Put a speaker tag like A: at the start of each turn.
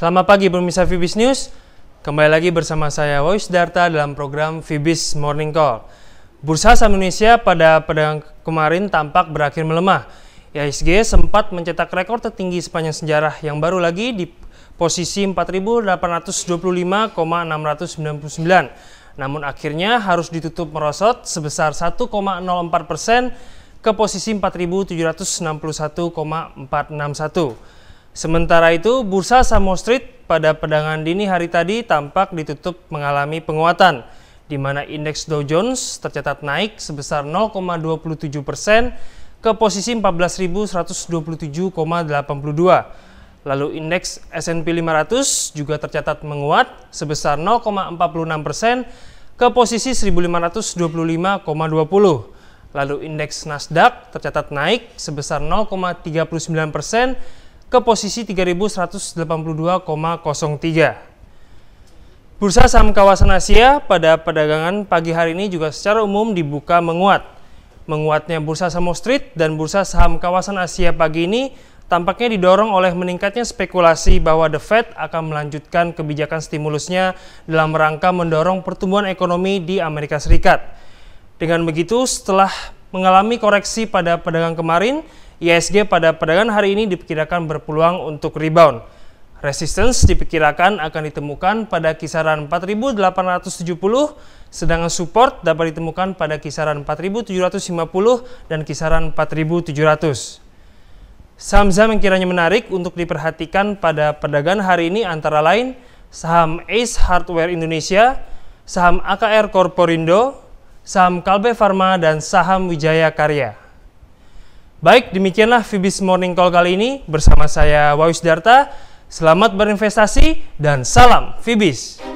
A: Selamat pagi pemirsa Vibis News. Kembali lagi bersama saya Wois Darta dalam program Vibis Morning Call. Bursa saham Indonesia pada perdagangan kemarin tampak berakhir melemah. IHSG sempat mencetak rekor tertinggi sepanjang sejarah yang baru lagi di posisi 4.825,699. Namun akhirnya harus ditutup merosot sebesar 1,04 persen ke posisi 4.761,461. Sementara itu, bursa Samo Street pada perdagangan dini hari tadi tampak ditutup mengalami penguatan, di mana indeks Dow Jones tercatat naik sebesar 0,27 persen ke posisi 14.127,82. Lalu indeks S&P 500 juga tercatat menguat sebesar 0,46 persen ke posisi 1.525,20. Lalu indeks Nasdaq tercatat naik sebesar 0,39 persen ke posisi 3182,03. Bursa saham kawasan Asia pada perdagangan pagi hari ini juga secara umum dibuka menguat. Menguatnya bursa saham Wall Street dan bursa saham kawasan Asia pagi ini tampaknya didorong oleh meningkatnya spekulasi bahwa The Fed akan melanjutkan kebijakan stimulusnya dalam rangka mendorong pertumbuhan ekonomi di Amerika Serikat. Dengan begitu, setelah mengalami koreksi pada perdagangan kemarin, ISG pada perdagangan hari ini diperkirakan berpeluang untuk rebound. Resistance diperkirakan akan ditemukan pada kisaran 4.870, sedangkan support dapat ditemukan pada kisaran 4.750 dan kisaran 4.700. Saham-saham yang kiranya menarik untuk diperhatikan pada perdagangan hari ini antara lain saham Ace Hardware Indonesia, saham AKR Corporindo, saham Kalbe Pharma dan saham Wijaya Karya. Baik, demikianlah Fibis Morning Call kali ini bersama saya Wawis Darta. Selamat berinvestasi dan salam Fibis.